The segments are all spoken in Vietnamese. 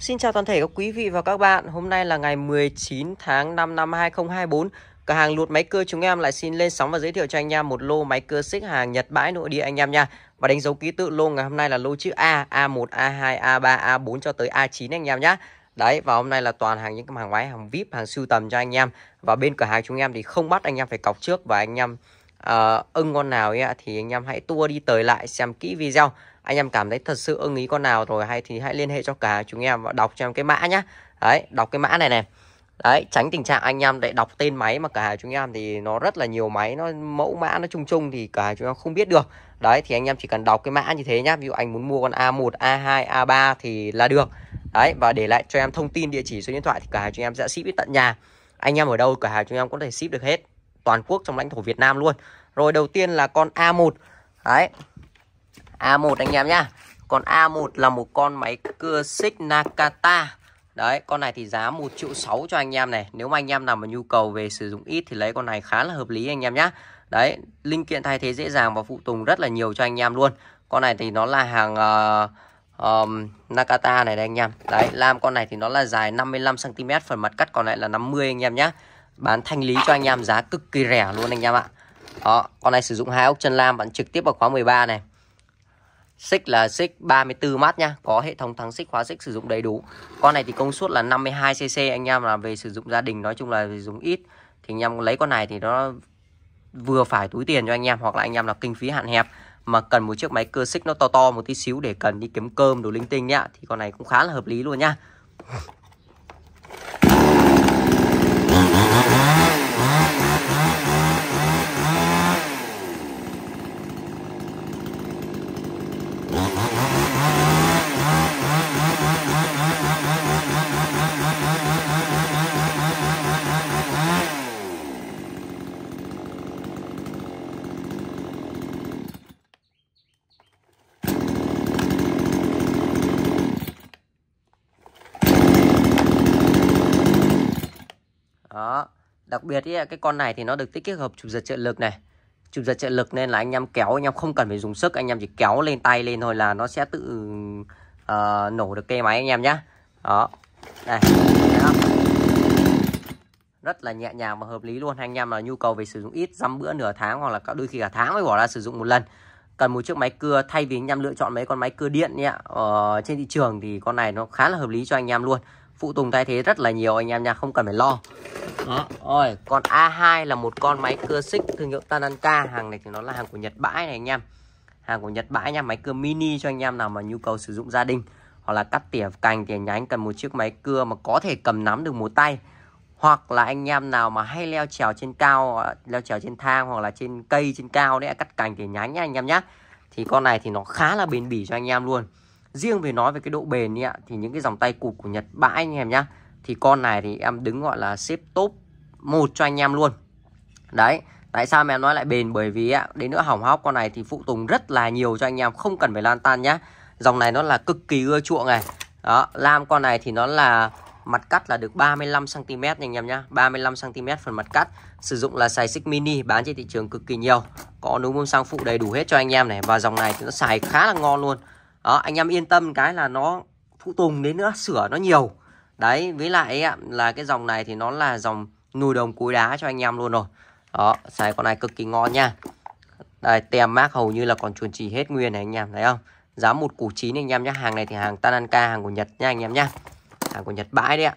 Xin chào toàn thể các quý vị và các bạn. Hôm nay là ngày 19 tháng 5 năm 2024. Cửa hàng lụt máy cưa chúng em lại xin lên sóng và giới thiệu cho anh em một lô máy cưa xích hàng Nhật bãi nội địa anh em nha. Và đánh dấu ký tự lô ngày hôm nay là lô chữ A, A1, A2, A3, A4 cho tới A9 anh em nhé. Đấy và hôm nay là toàn hàng những cái hàng máy, hàng VIP, hàng sưu tầm cho anh em. Và bên cửa hàng chúng em thì không bắt anh em phải cọc trước và anh em uh, ưng con nào ấy, thì anh em hãy tua đi tới lại xem kỹ video anh em cảm thấy thật sự ưng ý con nào rồi hay thì hãy liên hệ cho cả chúng em và đọc cho em cái mã nhá đấy đọc cái mã này này đấy tránh tình trạng anh em để đọc tên máy mà cả chúng em thì nó rất là nhiều máy nó mẫu mã nó chung chung thì cả chúng em không biết được đấy thì anh em chỉ cần đọc cái mã như thế nhá ví dụ anh muốn mua con A1 A2 A3 thì là được đấy và để lại cho em thông tin địa chỉ số điện thoại thì cả chúng em sẽ ship đến tận nhà anh em ở đâu cả chúng em có thể ship được hết toàn quốc trong lãnh thổ Việt Nam luôn rồi đầu tiên là con A1 đấy A1 anh em nhá còn A1 là một con máy cưa xích Nakata Đấy, con này thì giá 1 triệu 6 cho anh em này Nếu mà anh em nào mà nhu cầu về sử dụng ít thì lấy con này khá là hợp lý anh em nhé Đấy, linh kiện thay thế dễ dàng và phụ tùng rất là nhiều cho anh em luôn Con này thì nó là hàng uh, um, Nakata này đây anh em Đấy, lam con này thì nó là dài 55cm Phần mặt cắt còn lại là 50 anh em nhé Bán thanh lý cho anh em giá cực kỳ rẻ luôn anh em ạ Đó, con này sử dụng hai ốc chân lam Bạn trực tiếp vào khóa 13 này Xích là xích 34 mắt nha Có hệ thống thắng xích khóa xích sử dụng đầy đủ Con này thì công suất là 52cc Anh em là về sử dụng gia đình nói chung là dùng ít Thì anh em lấy con này thì nó vừa phải túi tiền cho anh em Hoặc là anh em là kinh phí hạn hẹp Mà cần một chiếc máy cơ xích nó to to một tí xíu Để cần đi kiếm cơm đồ linh tinh nhá Thì con này cũng khá là hợp lý luôn nha đặc biệt ý, cái con này thì nó được tích kết hợp chụp giật trợ lực này chụp giật trợ lực nên là anh em kéo anh em không cần phải dùng sức anh em chỉ kéo lên tay lên thôi là nó sẽ tự uh, nổ được cây máy anh em nhé đó đây rất là nhẹ nhàng và hợp lý luôn anh em là nhu cầu về sử dụng ít dăm bữa nửa tháng hoặc là các đôi khi cả tháng mới bỏ ra sử dụng một lần cần một chiếc máy cưa thay vì anh em lựa chọn mấy con máy cưa điện nhé ở ờ, trên thị trường thì con này nó khá là hợp lý cho anh em luôn phụ tùng thay thế rất là nhiều anh em nha không cần phải lo đó rồi còn A2 là một con máy cưa xích thương hiệu Tananka hàng này thì nó là hàng của Nhật bãi này anh em hàng của Nhật bãi nha máy cưa mini cho anh em nào mà nhu cầu sử dụng gia đình hoặc là cắt tỉa cành tỉa nhánh cần một chiếc máy cưa mà có thể cầm nắm được một tay hoặc là anh em nào mà hay leo trèo trên cao leo trèo trên thang hoặc là trên cây trên cao đấy cắt cành tỉa nhánh nhá anh em nhé thì con này thì nó khá là bền bỉ cho anh em luôn riêng về nói về cái độ bền ý ạ thì những cái dòng tay cụt của Nhật bãi anh em nhá thì con này thì em đứng gọi là xếp top một cho anh em luôn đấy tại sao mà em nói lại bền bởi vì ạ đến nữa hỏng hóc con này thì phụ tùng rất là nhiều cho anh em không cần phải lan tan nhá dòng này nó là cực kỳ ưa chuộng này đó lam con này thì nó là mặt cắt là được 35 cm anh em nhá 35 cm phần mặt cắt sử dụng là xài xích mini bán trên thị trường cực kỳ nhiều có núm bông sang phụ đầy đủ hết cho anh em này và dòng này thì nó xài khá là ngon luôn đó anh em yên tâm cái là nó phụ tùng đến nữa sửa nó nhiều đấy với lại ấy, là cái dòng này thì nó là dòng nùi đồng cối đá cho anh em luôn rồi đó xài con này cực kỳ ngon nha đây tem mát hầu như là còn chuồn chỉ hết nguyên này anh em thấy không giá một củ chín anh em nhé hàng này thì hàng Tananka hàng của Nhật nha anh em nhé hàng của Nhật bãi đấy ạ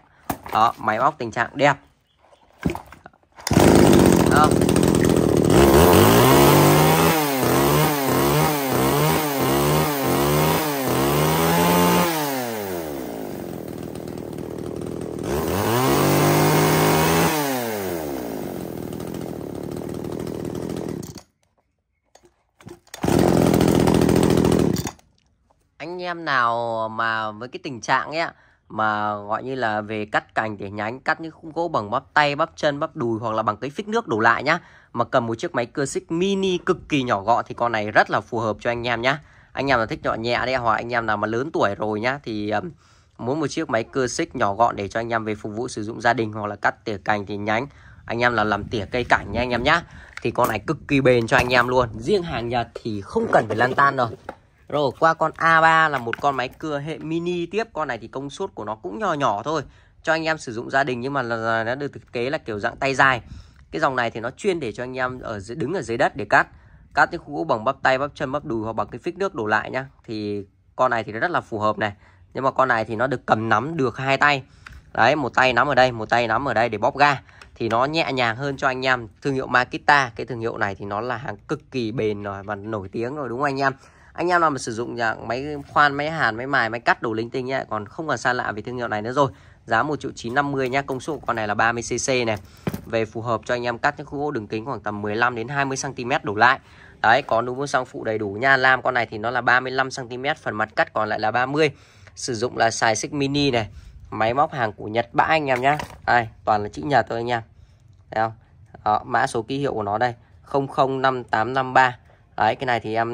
đó máy móc tình trạng đẹp đó. em nào mà với cái tình trạng ấy mà gọi như là về cắt cành để nhánh cắt những khung gỗ bằng bắp tay, bắp chân, bắp đùi hoặc là bằng cái phích nước đổ lại nhá. Mà cầm một chiếc máy cưa xích mini cực kỳ nhỏ gọn thì con này rất là phù hợp cho anh em nhá. Anh em nào thích nhỏ nhẹ đấy hoặc anh em nào mà lớn tuổi rồi nhá thì um, muốn một chiếc máy cưa xích nhỏ gọn để cho anh em về phục vụ sử dụng gia đình hoặc là cắt tỉa cành thì nhánh. Anh em là làm tỉa cây cảnh nha anh em nhá. Thì con này cực kỳ bền cho anh em luôn. Riêng hàng Nhật thì không cần phải lan tan rồi. Rồi qua con A3 là một con máy cưa hệ mini tiếp Con này thì công suất của nó cũng nhỏ nhỏ thôi Cho anh em sử dụng gia đình nhưng mà là, nó được thiết kế là kiểu dạng tay dài Cái dòng này thì nó chuyên để cho anh em ở đứng ở dưới đất để cắt Cắt những khu gỗ bằng bắp tay, bắp chân, bắp đùi hoặc bằng cái phích nước đổ lại nhá Thì con này thì nó rất là phù hợp này Nhưng mà con này thì nó được cầm nắm được hai tay Đấy, một tay nắm ở đây, một tay nắm ở đây để bóp ga thì nó nhẹ nhàng hơn cho anh em thương hiệu Makita cái thương hiệu này thì nó là hàng cực kỳ bền rồi và nổi tiếng rồi đúng không anh em anh em nào mà sử dụng dạng máy khoan máy hàn máy mài máy cắt đồ linh tinh nhé. còn không còn xa lạ về thương hiệu này nữa rồi giá một triệu chín năm mươi nhá công suất con này là 30 cc này về phù hợp cho anh em cắt những khúc gỗ đường kính khoảng tầm 15 đến 20 cm đổ lại đấy có với sang phụ đầy đủ nha lam con này thì nó là 35 cm phần mặt cắt còn lại là 30 sử dụng là xài xích mini này máy móc hàng của Nhật bãi anh em nhá đây toàn là chữ Nhật thôi anh em thấy không Đó, mã số ký hiệu của nó đây 005853 đấy cái này thì em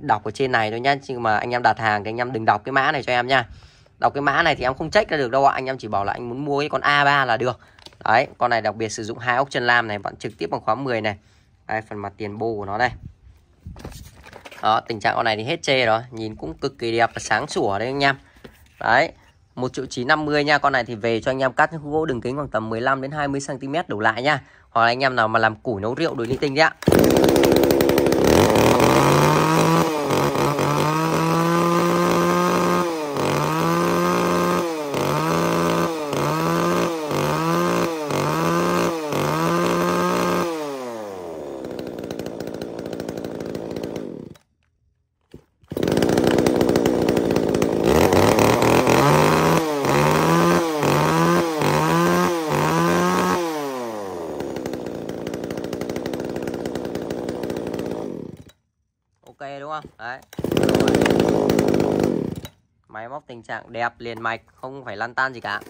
đọc ở trên này thôi nhá nhưng mà anh em đặt hàng thì anh em đừng đọc cái mã này cho em nha đọc cái mã này thì em không check ra được đâu ạ anh em chỉ bảo là anh muốn mua cái con A3 là được đấy con này đặc biệt sử dụng hai ốc chân lam này bạn trực tiếp bằng khóa 10 này đây phần mặt tiền bô của nó đây đó tình trạng con này thì hết chê rồi nhìn cũng cực kỳ đẹp và sáng sủa đấy anh em đấy một triệu chín năm mươi nha con này thì về cho anh em cắt những gỗ đường kính khoảng tầm 15 đến 20 cm đổ lại nha hoặc là anh em nào mà làm củi nấu rượu đồ linh tinh đấy ạ Máy móc tình trạng đẹp liền mạch Không phải lăn tan gì cả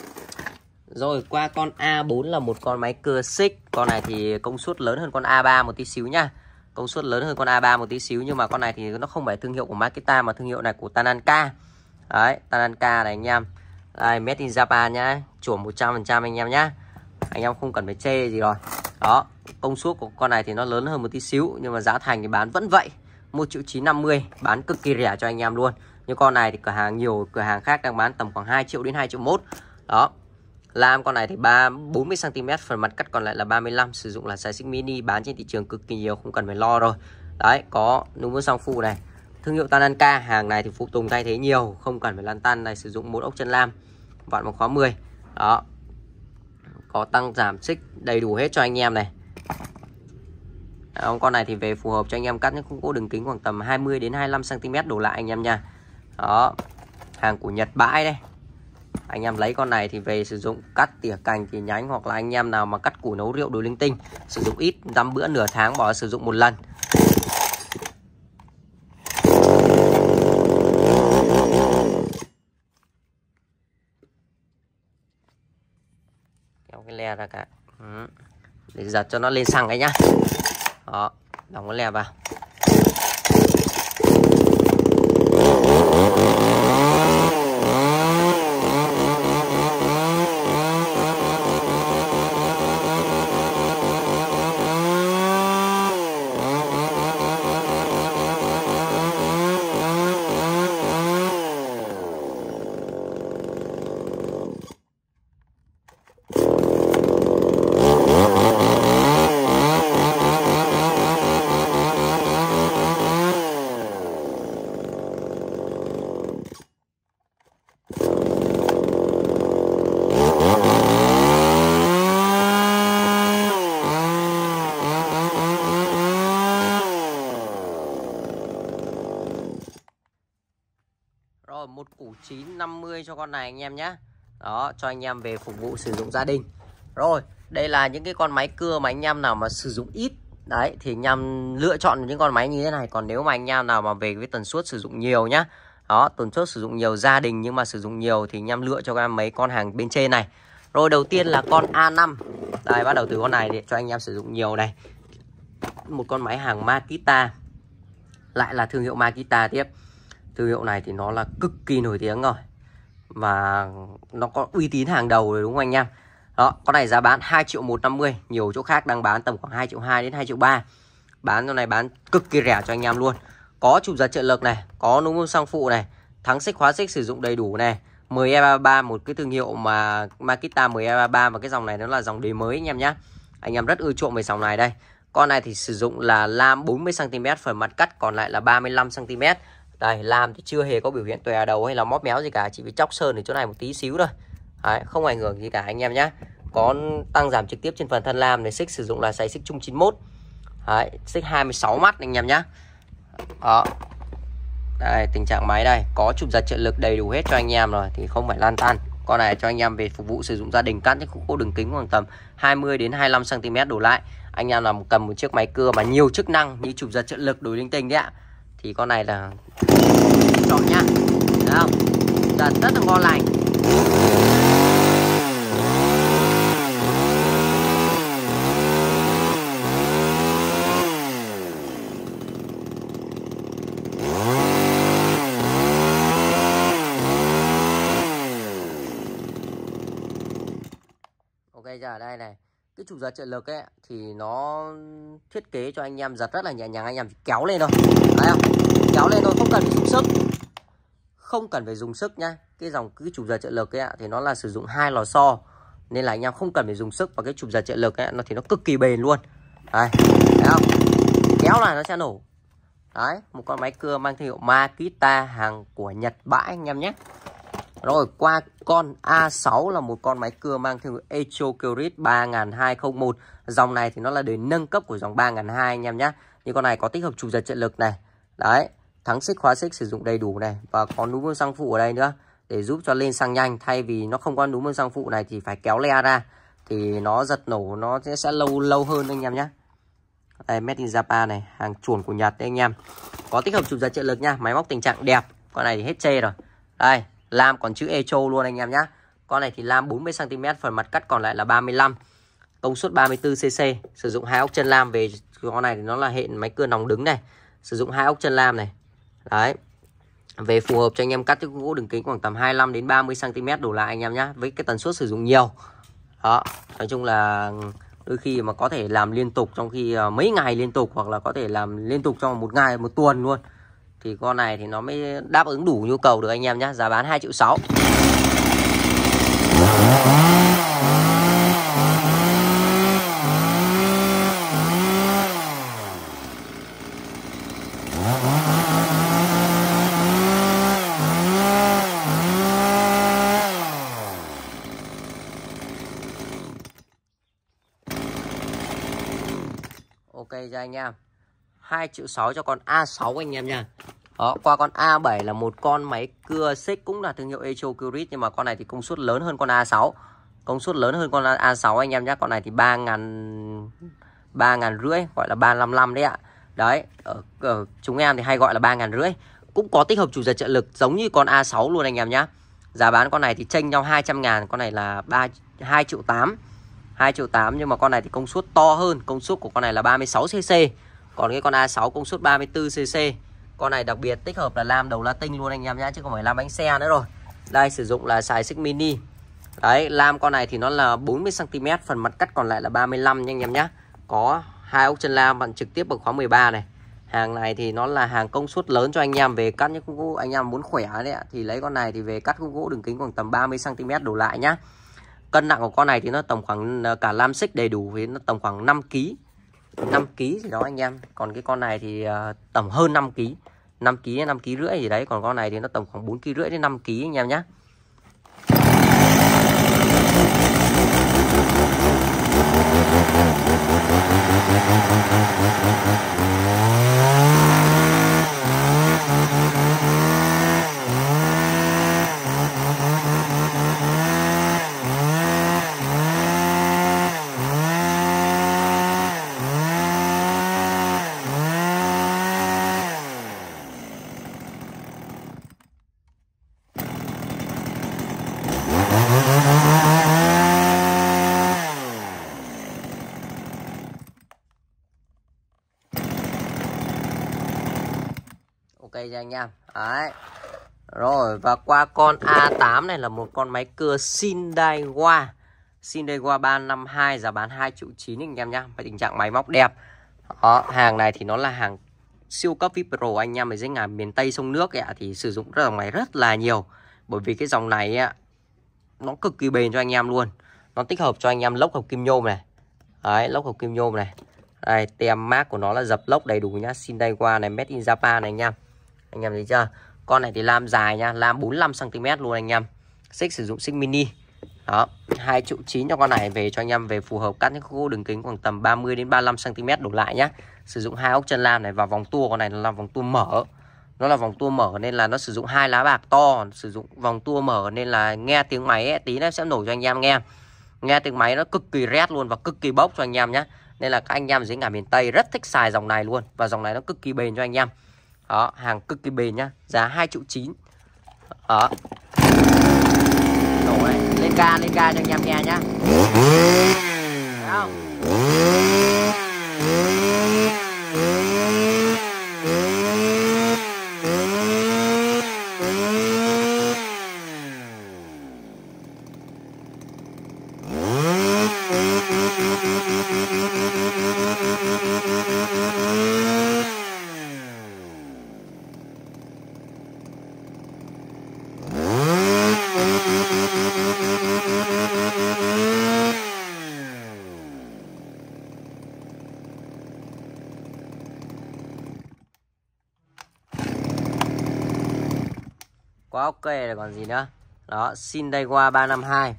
Rồi qua con A4 là một con máy cưa xích Con này thì công suất lớn hơn con A3 một tí xíu nha Công suất lớn hơn con A3 một tí xíu Nhưng mà con này thì nó không phải thương hiệu của Makita Mà thương hiệu này của Tananka Đấy Tananka này anh em Đây Made in Japan nhá Chuẩn 100% anh em nhá Anh em không cần phải chê gì rồi Đó Công suất của con này thì nó lớn hơn một tí xíu Nhưng mà giá thành thì bán vẫn vậy 1 triệu 950 bán cực kỳ rẻ cho anh em luôn như con này thì cửa hàng nhiều cửa hàng khác đang bán tầm khoảng 2 triệu đến 2 triệu mốt đó lam con này thì 3 40 cm phần mặt cắt còn lại là 35 sử dụng là size mini bán trên thị trường cực kỳ nhiều không cần phải lo rồi đấy có núm vân song phu này thương hiệu Tananka hàng này thì phụ tùng thay thế nhiều không cần phải lăn tan này sử dụng một ốc chân lam vặn bằng khóa 10 đó có tăng giảm xích đầy đủ hết cho anh em này ông con này thì về phù hợp cho anh em cắt những khung gỗ đường kính khoảng tầm 20 đến 25 cm đổ lại anh em nha đó hàng của Nhật bãi đây anh em lấy con này thì về sử dụng cắt tỉa cành thì nhánh hoặc là anh em nào mà cắt củ nấu rượu đồ linh tinh sử dụng ít dăm bữa nửa tháng bỏ sử dụng một lần kéo cái le ra cả ừ, để giật cho nó lên xăng cái nhá đó đóng cái le vào 950 cho con này anh em nhé đó cho anh em về phục vụ sử dụng gia đình rồi đây là những cái con máy cưa mà anh em nào mà sử dụng ít đấy thì anh em lựa chọn những con máy như thế này còn nếu mà anh em nào mà về với tần suất sử dụng nhiều nhá đó tần suất sử dụng nhiều gia đình nhưng mà sử dụng nhiều thì anh em lựa cho em mấy con hàng bên trên này rồi đầu tiên là con A5 đây bắt đầu từ con này để cho anh em sử dụng nhiều này một con máy hàng Makita lại là thương hiệu Makita tiếp thương hiệu này thì nó là cực kỳ nổi tiếng rồi và nó có uy tín hàng đầu rồi đúng không anh em đó con này giá bán 2 triệu 150 nhiều chỗ khác đang bán tầm khoảng 2 triệu 2 đến 2 triệu 3 bán con này bán cực kỳ rẻ cho anh em luôn có chụp giật trợ lực này có núm sang phụ này thắng xích khóa xích sử dụng đầy đủ này mười e ba một cái thương hiệu mà Makita mười e ba và cái dòng này nó là dòng đế mới anh em nhé anh em rất ưa chuộng về dòng này đây con này thì sử dụng là lam 40cm phần mặt cắt còn lại là 35cm đây làm thì chưa hề có biểu hiện tòe à đầu hay là móp méo gì cả chỉ bị chóc sơn ở chỗ này một tí xíu thôi đấy, không ảnh hưởng gì cả anh em nhé có tăng giảm trực tiếp trên phần thân lam này xích sử dụng là xài xích chung 91 đấy, xích 26 mắt anh em nhé đó đây tình trạng máy đây có chụp giật trợ lực đầy đủ hết cho anh em rồi thì không phải lan tan con này cho anh em về phục vụ sử dụng gia đình cắt những khúc đường kính khoảng tầm 20 đến 25 cm đổ lại anh em làm cầm một chiếc máy cưa mà nhiều chức năng như chụp giật trợ lực đối linh tinh đấy ạ thì con này là chọn nhá Đấy không dần rất là ngon lành ok giờ đây này cái trục giật trợ lực ấy thì nó thiết kế cho anh em giật rất là nhẹ nhàng anh em chỉ kéo lên thôi đấy không kéo lên thôi không cần phải dùng sức không cần phải dùng sức nhá cái dòng cái trục giật trợ lực ấy thì nó là sử dụng hai lò xo nên là anh em không cần phải dùng sức và cái trục giật trợ lực ấy nó thì nó cực kỳ bền luôn đấy thấy không kéo là nó sẽ nổ đấy một con máy cưa mang thương hiệu Makita hàng của Nhật bãi anh em nhé rồi qua con A6 là một con máy cưa mang thương hiệu Echo Curit 3201. Dòng này thì nó là để nâng cấp của dòng 3200 anh em nhé. Như con này có tích hợp chụp giật trợ lực này. Đấy, thắng xích khóa xích sử dụng đầy đủ này và có núm bơm xăng phụ ở đây nữa để giúp cho lên xăng nhanh thay vì nó không có núm bơm xăng phụ này thì phải kéo le ra thì nó giật nổ nó sẽ, sẽ lâu lâu hơn anh em nhé. Đây Made in Japan này, hàng chuẩn của Nhật đấy anh em. Có tích hợp chụp giật trợ lực nha, máy móc tình trạng đẹp. Con này thì hết chê rồi. Đây, lam còn chữ echo luôn anh em nhé con này thì lam 40 cm phần mặt cắt còn lại là 35 công suất 34 cc sử dụng hai ốc chân lam về con này thì nó là hệ máy cưa nòng đứng này sử dụng hai ốc chân lam này đấy về phù hợp cho anh em cắt cái gỗ đường kính khoảng tầm 25 đến 30 cm đổ lại anh em nhé với cái tần suất sử dụng nhiều đó nói chung là đôi khi mà có thể làm liên tục trong khi à, mấy ngày liên tục hoặc là có thể làm liên tục trong một ngày một tuần luôn thì con này thì nó mới đáp ứng đủ nhu cầu được anh em nhé giá bán 2 triệu 6 ok cho anh em 2 triệu 6 cho con A6 anh em nha đó, qua con A7 là một con máy cưa xích cũng là thương hiệu Echo Curit nhưng mà con này thì công suất lớn hơn con A6. Công suất lớn hơn con A6 anh em nhé. Con này thì 3 ngàn 3 ngàn rưỡi gọi là 355 đấy ạ. Đấy, ở, ở chúng em thì hay gọi là 3 ngàn rưỡi. Cũng có tích hợp chủ giật trợ lực giống như con A6 luôn anh em nhé. Giá bán con này thì chênh nhau 200 ngàn, con này là 3 2 triệu 8. 2 triệu 8 nhưng mà con này thì công suất to hơn, công suất của con này là 36cc còn cái con A6 công suất 34cc con này đặc biệt tích hợp là lam đầu Latin luôn anh em nhé chứ không phải lam bánh xe nữa rồi đây sử dụng là xài xích mini đấy lam con này thì nó là 40cm phần mặt cắt còn lại là 35 nha anh em nhé có hai ốc chân lam bạn trực tiếp bậc khóa 13 này hàng này thì nó là hàng công suất lớn cho anh em về cắt những khung gỗ anh em muốn khỏe đấy ạ thì lấy con này thì về cắt khung gỗ đường kính khoảng tầm 30 cm đổ lại nhá cân nặng của con này thì nó tầm khoảng à, cả lam xích đầy đủ thì nó tầm khoảng 5 kg 5 kg gì đó anh em còn cái con này thì uh, tầm hơn 5 kg 5 kg 5 kg rưỡi gì đấy còn con này thì nó tầm khoảng 4 kg rưỡi đến 5 kg anh em nhé đây nha anh em đấy rồi và qua con A8 này là một con máy cưa Sindaiwa Sindaiwa 352 giá bán 2 triệu 9 anh em nhá và tình trạng máy móc đẹp đó, hàng này thì nó là hàng siêu cấp vipro anh em ở dưới ngàn miền Tây sông nước ấy, thì sử dụng rất là máy rất là nhiều bởi vì cái dòng này ấy, nó cực kỳ bền cho anh em luôn nó tích hợp cho anh em lốc hợp kim nhôm này đấy lốc hợp kim nhôm này đây tem mát của nó là dập lốc đầy đủ nhá Sindaiwa này made in Japan này anh em anh em thấy chưa con này thì lam dài nha lam 45 cm luôn anh em xích sử dụng xích mini đó hai trụ chín cho con này về cho anh em về phù hợp cắt những khúc đường kính khoảng tầm 30 đến 35 cm đổ lại nhá sử dụng hai ốc chân lam này và vòng tua con này là vòng tua mở nó là vòng tua mở nên là nó sử dụng hai lá bạc to sử dụng vòng tua mở nên là nghe tiếng máy ấy, tí nó sẽ nổi cho anh em nghe nghe tiếng máy nó cực kỳ rét luôn và cực kỳ bốc cho anh em nhá nên là các anh em dưới cả miền tây rất thích xài dòng này luôn và dòng này nó cực kỳ bền cho anh em đó hàng cực kỳ bền nhá giá 2 triệu 9 đó này lên ca lên ca cho anh em nghe nhá Thấy không quá ok là còn gì nữa đó xin đây qua 352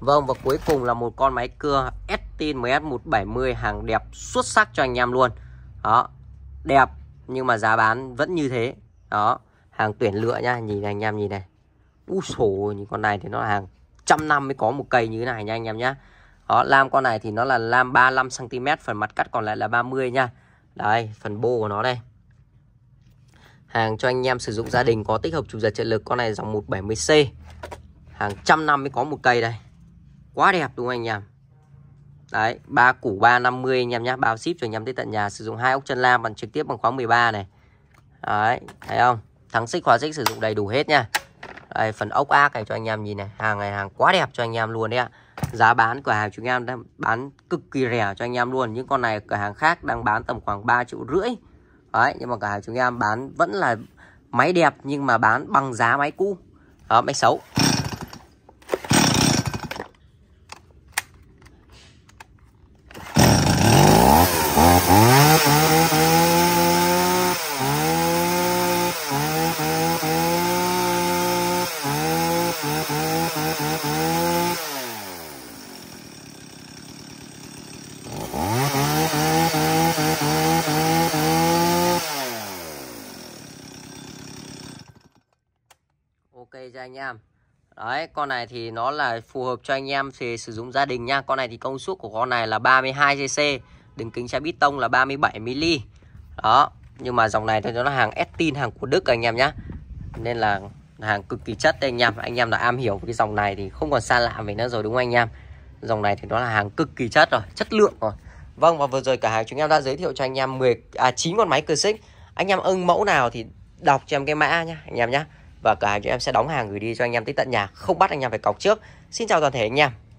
Vâng và cuối cùng là một con máy cưa Estin s 170 hàng đẹp xuất sắc cho anh em luôn đó đẹp nhưng mà giá bán vẫn như thế đó hàng tuyển lựa nha nhìn anh em nhìn này u sổ như con này thì nó là hàng trăm năm mới có một cây như thế này nha anh em nhá đó lam con này thì nó là lam 35 cm phần mặt cắt còn lại là 30 nha đây phần bô của nó đây hàng cho anh em sử dụng gia đình có tích hợp chủ giật trợ lực con này dòng 170C hàng trăm năm mới có một cây đây quá đẹp đúng không anh em đấy ba củ 350 anh em nhá bao ship cho anh em tới tận nhà sử dụng hai ốc chân lam bằng trực tiếp bằng khóa 13 này đấy thấy không thắng xích khóa xích sử dụng đầy đủ hết nha đây, phần ốc ác này cho anh em nhìn này hàng này hàng quá đẹp cho anh em luôn đấy ạ giá bán cửa hàng chúng em đang bán cực kỳ rẻ cho anh em luôn những con này cửa hàng khác đang bán tầm khoảng 3 triệu rưỡi đấy nhưng mà cửa hàng chúng em bán vẫn là máy đẹp nhưng mà bán bằng giá máy cũ đó, máy xấu ok cho anh em đấy con này thì nó là phù hợp cho anh em về sử dụng gia đình nha con này thì công suất của con này là 32 cc đường kính xe bít tông là 37 mm đó nhưng mà dòng này thì nó là hàng Estin hàng của Đức anh em nhé nên là hàng cực kỳ chất đây anh em anh em đã am hiểu cái dòng này thì không còn xa lạ với nó rồi đúng không anh em dòng này thì nó là hàng cực kỳ chất rồi chất lượng rồi vâng và vừa rồi cả hàng chúng em đã giới thiệu cho anh em 10 à 9 con máy cơ xích anh em ưng mẫu nào thì đọc cho em cái mã nhá anh em nhá và cửa hàng chúng em sẽ đóng hàng gửi đi cho anh em tới tận nhà không bắt anh em phải cọc trước xin chào toàn thể anh em